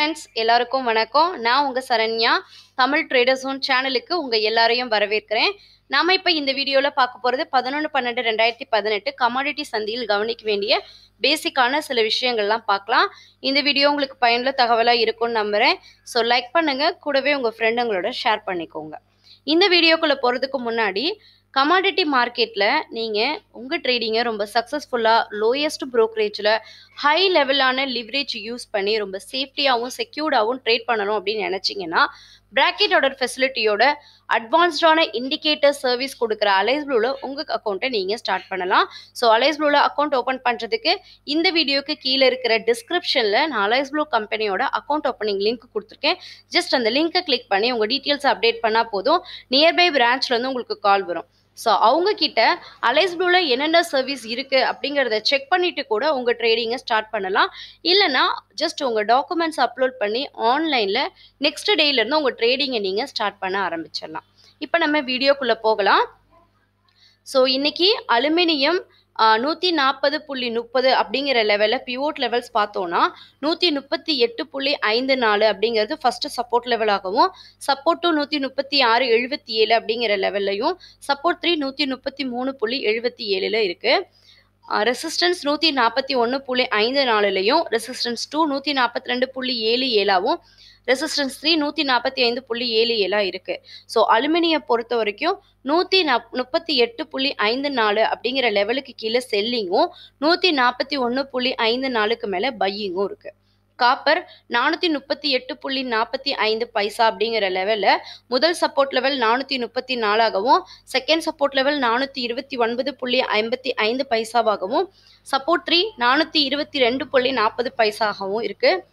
friends எல்லாருக்கும் வணக்கம் நான் உங்கள் சரண்யா தமிழ் ட்ரேடர்ஸ் ஓன் சேனலுக்கு உங்கள் எல்லாரையும் வரவேற்கிறேன் நாம் இப்போ இந்த வீடியோவில் பார்க்க போகிறது பதினொன்று பன்னெண்டு ரெண்டாயிரத்தி பதினெட்டு கமாடிட்டி சந்தையில் கவனிக்க வேண்டிய பேசிக்கான சில விஷயங்கள்லாம் பார்க்கலாம் இந்த வீடியோ உங்களுக்கு பயனுள்ள தகவலாக இருக்கும்னு நம்புகிறேன் ஸோ லைக் பண்ணுங்கள் கூடவே உங்கள் ஃப்ரெண்டுங்களோட ஷேர் பண்ணிக்கோங்க இந்த வீடியோக்குள்ளே போகிறதுக்கு முன்னாடி கமாடிட்டி மார்க்கெட்டில் நீங்கள் உங்கள் ட்ரேடிங்கை ரொம்ப சக்ஸஸ்ஃபுல்லாக லோயஸ்ட் ப்ரோக்கரேஜில் ஹை லெவலான லிவரேஜ் யூஸ் பண்ணி ரொம்ப சேஃப்டியாகவும் செக்யூர்டாகவும் ட்ரேட் பண்ணணும் அப்படின்னு நினச்சிங்கன்னா பிராக்கெட் ஆர்டர் ஃபெசிலிட்டியோட அட்வான்ஸ்டான இண்டிகேட்டர் சர்வீஸ் கொடுக்குற அலைஸ் ப்ளூவில் உங்கள் அக்கௌண்ட்டை நீங்கள் ஸ்டார்ட் பண்ணலாம் ஸோ அலைஸ் ப்ளூவில் அக்கௌண்ட் ஓப்பன் பண்ணுறதுக்கு இந்த வீடியோக்கு கீழே இருக்கிற டிஸ்கிரிப்ஷனில் நான் அலைஸ் ப்ளூ கம்பெனியோட அக்கௌண்ட் ஓப்பனிங் லிங்க் கொடுத்துருக்கேன் ஜஸ்ட் அந்த லிங்க்கை கிளிக் பண்ணி உங்கள் டீட்டெயில்ஸ் அப்டேட் பண்ணால் போதும் நியர்பை பிரான்ச்லேருந்து உங்களுக்கு கால் வரும் ஸோ அவங்கக்கிட்ட அலைஸ் ப்ளூவில் என்னென்ன சர்வீஸ் இருக்குது அப்படிங்கிறத செக் பண்ணிவிட்டு கூட உங்கள் ட்ரேடிங்கை ஸ்டார்ட் பண்ணலாம் இல்லைனா ஜஸ்ட் உங்கள் டாக்குமெண்ட்ஸ் அப்லோட் பண்ணி ஆன்லைனில் நெக்ஸ்ட் டேலேருந்து உங்கள் ட்ரேடிங்கை நீங்கள் ஸ்டார்ட் பண்ண ஆரம்பிச்சிடலாம் இப்போ நம்ம வீடியோக்குள்ளே போகலாம் ஸோ இன்றைக்கி அலுமினியம் நூற்றி நாற்பது புள்ளி முப்பது அப்படிங்கிற லெவலில் பிவோட் லெவல்ஸ் பார்த்தோன்னா நூற்றி முப்பத்தி எட்டு புள்ளி ஐந்து நாலு அப்படிங்கிறது ஃபஸ்ட்டு சப்போர்ட் லெவலாகவும் சப்போர்ட் டூ நூற்றி முப்பத்தி ஆறு எழுபத்தி ஏழு அப்படிங்கிற லெவல்லையும் சப்போர்ட் த்ரீ நூற்றி முப்பத்தி மூணு புள்ளி எழுபத்தி ஏழில் இருக்குது ரெசிஸ்டன்ஸ் நூற்றி நாற்பத்தி ஒன்று புள்ளி ஐந்து நாலுலையும் ரெசிஸ்டன்ஸ் டூ நூற்றி நாற்பத்தி ரெண்டு புள்ளி ஏழு ஏழாவும் ரெசிஸ்டன்ஸ் த்ரீ நூற்றி நாற்பத்தி ஐந்து புள்ளி ஏழு ஏழாக இருக்குது ஸோ அலுமினியம் பொறுத்த வரைக்கும் நூற்றி நப் முப்பத்தி எட்டு புள்ளி ஐந்து நாலு அப்படிங்கிற லெவலுக்கு கீழே செல்லிங்கும் நூற்றி நாற்பத்தி ஒன்று புள்ளி ஐந்து நாலுக்கு மேலே பையிங்கும் இருக்குது காப்பர் நானூற்றி முப்பத்தி எட்டு புள்ளி நாற்பத்தி ஐந்து பைசா அப்படிங்கிற லெவலில் முதல் சப்போர்ட் லெவல் நானூற்றி முப்பத்தி நாலாகவும் செகண்ட் சப்போர்ட் லெவல் நானூற்றி இருபத்தி ஒன்பது புள்ளி ஐம்பத்தி ஐந்து பைசாவாகவும் சப்போர்ட் த்ரீ நானூற்றி இருபத்தி ரெண்டு புள்ளி நாற்பது பைசாகவும் இருக்குது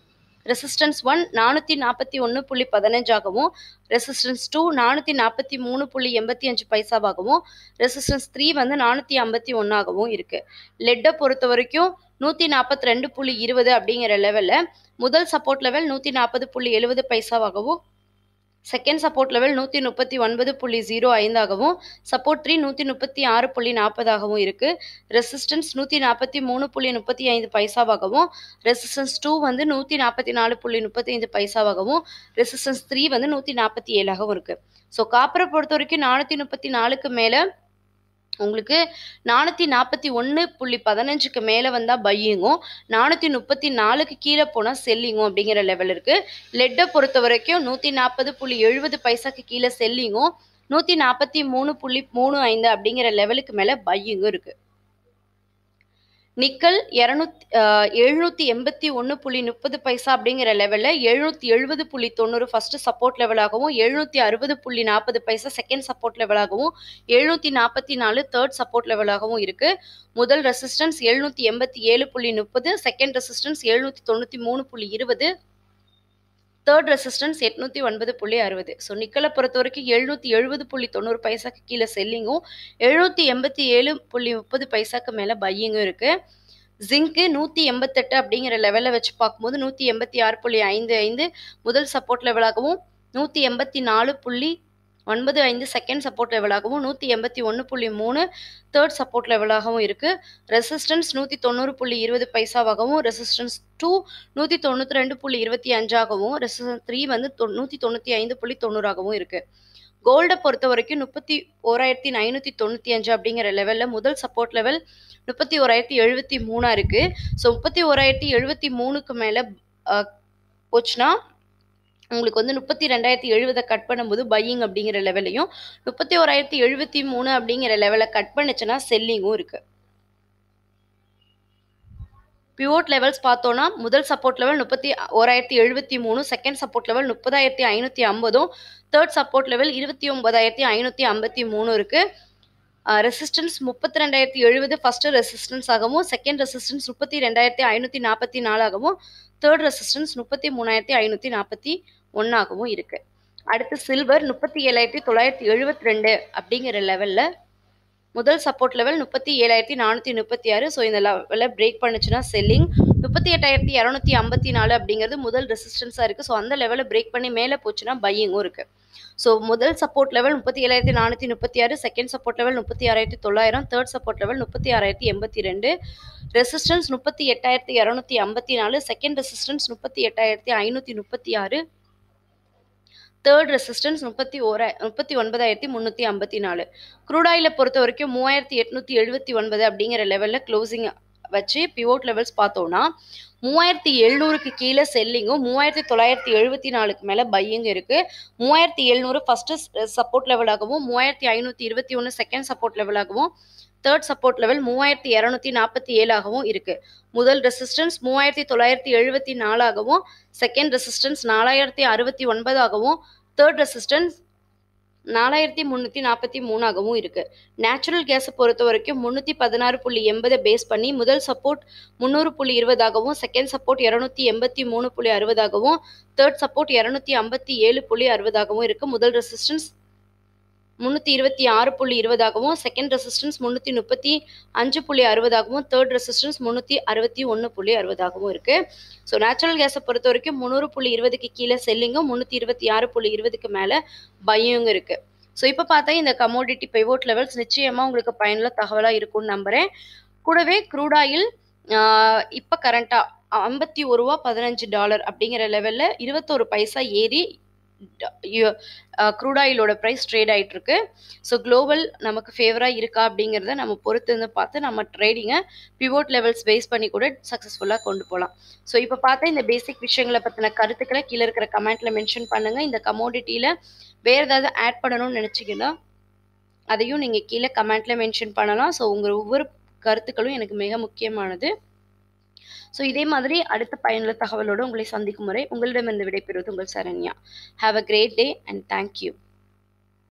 ரெசிஸ்டன்ஸ் ஒன் நானூற்றி நாற்பத்தி ஒன்று புள்ளி பதினஞ்சாகவும் ரெசிஸ்டன்ஸ் டூ நானூற்றி நாற்பத்தி மூணு புள்ளி எண்பத்தி அஞ்சு பைசாவாகவும் ரெசிஸ்டன்ஸ் த்ரீ வந்து நானூற்றி ஐம்பத்தி ஒன்றாகவும் இருக்குது லெட்டை பொறுத்த வரைக்கும் நூற்றி நாற்பத்தி ரெண்டு புள்ளி இருபது அப்படிங்கிற லெவலில் முதல் சப்போர்ட் லெவல் நூற்றி நாற்பது புள்ளி எழுபது பைசாவாகவும் செகண்ட் சப்போர்ட் லெவல் நூற்றி முப்பத்தி ஒன்பது புள்ளி ஜீரோ ஐந்தாகவும் சப்போர்ட் த்ரீ நூற்றி முப்பத்தி ஆறு புள்ளி நாற்பதாகவும் இருக்குது ரெசிஸ்டன்ஸ் நூற்றி நாற்பத்தி மூணு புள்ளி முப்பத்தி ஐந்து பைசாவாகவும் ரெசிஸ்டன்ஸ் டூ வந்து நூற்றி நாற்பத்தி நாலு புள்ளி முப்பத்தி ஐந்து பைசாவாகவும் ரெசிஸ்டன்ஸ் த்ரீ வந்து நூற்றி நாற்பத்தி ஏழாகவும் இருக்குது ஸோ காப்பரை பொறுத்த வரைக்கும் நானூற்றி முப்பத்தி நாலுக்கு மேலே உங்களுக்கு நானூற்றி நாற்பத்தி ஒன்று புள்ளி பதினஞ்சுக்கு மேலே வந்தால் பையிங்கும் நானூற்றி முப்பத்தி நாலுக்கு கீழே போனால் செல்லிங்கும் அப்படிங்கிற லெவல் இருக்குது லெட்டை பொறுத்த வரைக்கும் நூற்றி நாற்பது புள்ளி எழுபது பைசாக்கு கீழே செல்லிங்கும் நூற்றி நாற்பத்தி மூணு புள்ளி மூணு ஐந்து அப்படிங்கிற லெவலுக்கு மேலே பையிங்கும் இருக்குது நிக்கல் இரநூத்தி எழுநூத்தி எண்பத்தி ஒன்று புள்ளி முப்பது பைசா அப்படிங்கிற லெவலில் எழுநூத்தி எழுபது புள்ளி தொண்ணூறு ஃபர்ஸ்ட் சப்போர்ட் லெவலாகவும் எழுநூத்தி அறுபது புள்ளி நாற்பது பைசா செகண்ட் சப்போர்ட் லெவலாகவும் எழுநூத்தி நாற்பத்தி நாலு தேர்ட் சப்போர்ட் லெவலாகவும் இருக்கு முதல் ரெசிஸ்டன்ஸ் எழுநூத்தி எண்பத்தி ஏழு புள்ளி முப்பது செகண்ட் ரெசிஸ்டன்ஸ் எழுநூத்தி தொண்ணூத்தி மூணு புள்ளி இருபது தேர்ட் ரெசிஸ்டன்ஸ் எட்நூற்றி ஒன்பது புள்ளி அறுபது ஸோ நிக்கலை பொறுத்த வரைக்கும் எழுநூற்றி எழுபது புள்ளி தொண்ணூறு பைசாக்கு கீழே செல்லிங்கும் எழுநூற்றி எண்பத்தி ஏழு புள்ளி முப்பது பைசாக்கு மேலே பையிங்கும் இருக்குது ஜிங்க்கு நூற்றி எண்பத்தெட்டு அப்படிங்கிற லெவலில் வச்சு பார்க்கும்போது நூற்றி எண்பத்தி ஆறு புள்ளி ஐந்து ஐந்து முதல் சப்போர்ட் லெவலாகவும் நூற்றி எண்பத்தி நாலு புள்ளி ஒன்பது ஐந்து செகண்ட் சப்போர்ட் லெவலாகவும் நூற்றி எண்பத்தி ஒன்று புள்ளி மூணு தேர்ட் சப்போர்ட் லெவலாகவும் இருக்குது ரெசிஸ்டன்ஸ் நூற்றி தொண்ணூறு புள்ளி இருபது பைசாவாகவும் ரெசிஸ்டன்ஸ் டூ நூற்றி தொண்ணூற்றி ரெண்டு புள்ளி இருபத்தி அஞ்சாகவும் ரெசிஸ்டன்ஸ் த்ரீ வந்து தொ நூற்றி தொண்ணூற்றி ஐந்து புள்ளி தொண்ணூறாகவும் இருக்குது கோல்டை பொறுத்த வரைக்கும் முப்பத்தி ஓராயிரத்தி ஐநூற்றி தொண்ணூற்றி அஞ்சு அப்படிங்கிற லெவலில் முதல் சப்போர்ட் லெவல் முப்பத்தி ஓராயிரத்தி எழுபத்தி மூணாக இருக்குது ஸோ முப்பத்தி ஓராயிரத்தி எழுபத்தி மூணுக்கு மேலே போச்சுன்னா உங்களுக்கு வந்து முப்பத்தி ரெண்டாயிரத்தி எழுபதை கட் பண்ணும்போது பையிங் அப்படிங்கிற லெவலையும் முப்பத்தி ஓராயிரத்தி எழுபத்தி மூணு அப்படிங்கிற லெவலை கட் பண்ணுச்சுன்னா செல்லிங்கும் இருக்கு பிவோட் லெவல்ஸ் பார்த்தோன்னா முதல் சப்போர்ட் லெவல் முப்பத்தி ஓராயிரத்தி எழுபத்தி மூணு செகண்ட் சப்போர்ட் லெவல் முப்பதாயிரத்தி ஐநூற்றி ஐம்பதும் தேர்ட் சப்போர்ட் லெவல் இருபத்தி ஒன்பதாயிரத்தி ஐநூற்றி ஐம்பத்தி மூணு இருக்கு ரெசிஸ்டன்ஸ் முப்பத்தி ரெண்டாயிரத்தி எழுபது ஃபர்ஸ்ட் ரெசிஸ்டன்ஸ் ஆகவும் செகண்ட் ரெசிஸ்டன்ஸ் முப்பத்தி ரெண்டாயிரத்தி ஐநூற்றி நாற்பத்தி நாலாகவும் தேர்ட் ரெசிஸ்டன்ஸ் முப்பத்தி மூணாயிரத்தி ஐநூற்றி நாற்பத்தி ஒன்றாகவும் இருக்குது அடுத்து சில்வர் முப்பத்தி ஏழாயிரத்தி தொள்ளாயிரத்தி எழுபத்தி ரெண்டு அப்படிங்கிற லெவலில் முதல் சப்போர்ட் லெவல் முப்பத்தி ஏழாயிரத்தி நானூற்றி முப்பத்தி ஆறு ஸோ இந்த லெவலில் பிரேக் பண்ணுச்சுன்னா செல்லிங் முப்பத்தி எட்டாயிரத்தி இரநூத்தி ஐம்பத்தி நாலு அப்படிங்கிறது முதல் ரெசிஸ்டன்ஸாக இருக்குது ஸோ அந்த லெவலில் பிரேக் பண்ணி மேலே போச்சுன்னா பையிங்கும் இருக்குது ஸோ முதல் சப்போர்ட் லெவல் முப்பத்தி ஏழாயிரத்தி நானூற்றி முப்பத்தி ஆறு செகண்ட் சப்போர்ட் லெவல் முப்பத்தி ஆறாயிரத்தி தொள்ளாயிரம் தேர்ட் சப்போர்ட் லெவல் முப்பத்தி ஆறாயிரத்தி எண்பத்தி ரெண்டு ரெசிஸ்டன்ஸ் முப்பத்தி எட்டாயிரத்தி இரநூத்தி ஐம்பத்தி நாலு செகண்ட் ரெசிஸ்டன்ஸ் முப்பத்தி எட்டாயிரத்தி ஐநூற்றி முப்பத்தி ஆறு தேர்ட் ரெசிஸ்டன்ஸ் முப்பத்தி ஓரா முப்பத்தி ஒன்பதாயிரத்தி முந்நூற்றி ஐம்பத்தி நாலு குரூடாயில் பொறுத்த வரைக்கும் மூவாயிரத்தி எட்நூற்றி எழுபத்தி ஒன்பது அப்படிங்கிற லெவலில் க்ளோசிங் வச்சு பிவோட் லெவல்ஸ் பார்த்தோம்னா மூவாயிரத்தி எழுநூறுக்கு கீழே செல்லிங்கும் மூவாயிரத்தி தொள்ளாயிரத்தி எழுபத்தி நாலுக்கு மேலே பையிங் இருக்கு மூவாயிரத்தி எழுநூறு ஃபர்ஸ்ட் சப்போர்ட் லெவலாகவும் மூவாயிரத்தி ஐநூற்றி இருபத்தி ஒன்று செகண்ட் சப்போர்ட் லெவலாகவும் தேர்ட் சப்போர்ட் லெவல் மூவாயிரத்தி இரநூத்தி நாற்பத்தி ஏழாகவும் இருக்கு முதல் ரெசிஸ்டன்ஸ் மூவாயிரத்தி தொள்ளாயிரத்தி எழுபத்தி நாலாகவும் செகண்ட் ரெசிஸ்டன்ஸ் நாலாயிரத்தி அறுபத்தி ஒன்பதாகவும் தேர்ட் ரெசிஸ்டன்ஸ் நாலாயிரத்தி முந்நூற்றி நாற்பத்தி மூணாகவும் இருக்குது நேச்சுரல் கேஸை பொறுத்த வரைக்கும் முந்நூற்றி பதினாறு புள்ளி எண்பதை பேஸ் பண்ணி முதல் சப்போர்ட் முந்நூறு புள்ளி இருபதாகவும் செகண்ட் சப்போர்ட் இரநூத்தி எண்பத்தி மூணு புள்ளி அறுபதாகவும் தேர்ட் சப்போர்ட் இரநூத்தி ஐம்பத்தி ஏழு புள்ளி அறுபதாகவும் இருக்குது முதல் ரெசிஸ்டன்ஸ் முந்நூற்றி இருபத்தி ஆறு புள்ளி இருபதாகவும் செகண்ட் ரெசிஸ்டன்ஸ் முந்நூற்றி முப்பத்தி அஞ்சு புள்ளி அறுபதாகவும் தேர்ட் ரெசிஸ்டன்ஸ் முந்நூற்றி அறுபத்தி ஒன்று புள்ளி அறுபதாகவும் இருக்குது ஸோ நேச்சுரல் கேஸை பொறுத்த வரைக்கும் முந்நூறு புள்ளி இருபதுக்கு கீழே செல்லிங்கும் முந்நூற்றி இருபத்தி ஆறு புள்ளி இருபதுக்கு மேலே பையுங்க இருக்குது ஸோ இப்போ பார்த்தா இந்த கமோடிட்டி பைவோட் லெவல்ஸ் நிச்சயமாக உங்களுக்கு பயனுள்ள தகவலாக இருக்கும்னு நம்புகிறேன் கூடவே க்ரூடாயில் இப்போ கரண்ட்டாக ஐம்பத்தி ஒரு ரூபா பதினஞ்சு டாலர் அப்படிங்கிற லெவலில் இருபத்தோரு பைசா ஏறி க்ரூட் ஆயிலோட ப்ரைஸ் ட்ரேட் ஆகிட்டு இருக்கு ஸோ குளோபல் நமக்கு ஃபேவராக இருக்கா அப்படிங்கிறத நம்ம பொறுத்து வந்து பார்த்து நம்ம ட்ரேடிங்கை பிவோட் லெவல்ஸ் பேஸ் பண்ணி கூட சக்ஸஸ்ஃபுல்லாக கொண்டு போகலாம் ஸோ இப்போ பார்த்தா இந்த பேசிக் விஷயங்களை பற்றின கருத்துக்களை கீழே இருக்கிற கமெண்ட்ல மென்ஷன் பண்ணுங்க இந்த கமோடிட்டியில் வேறு ஏதாவது ஆட் பண்ணணும்னு நினச்சிங்கன்னா அதையும் நீங்கள் கீழே கமெண்ட்ல மென்ஷன் பண்ணலாம் ஸோ உங்கள் ஒவ்வொரு கருத்துக்களும் எனக்கு மிக முக்கியமானது ஸோ இதே மாதிரி அடுத்த பயனுள்ள தகவலோடு உங்களை சந்திக்கும் முறை உங்களிடமிருந்து விடைபெறுவது உங்கள் Saranya have a great day and thank you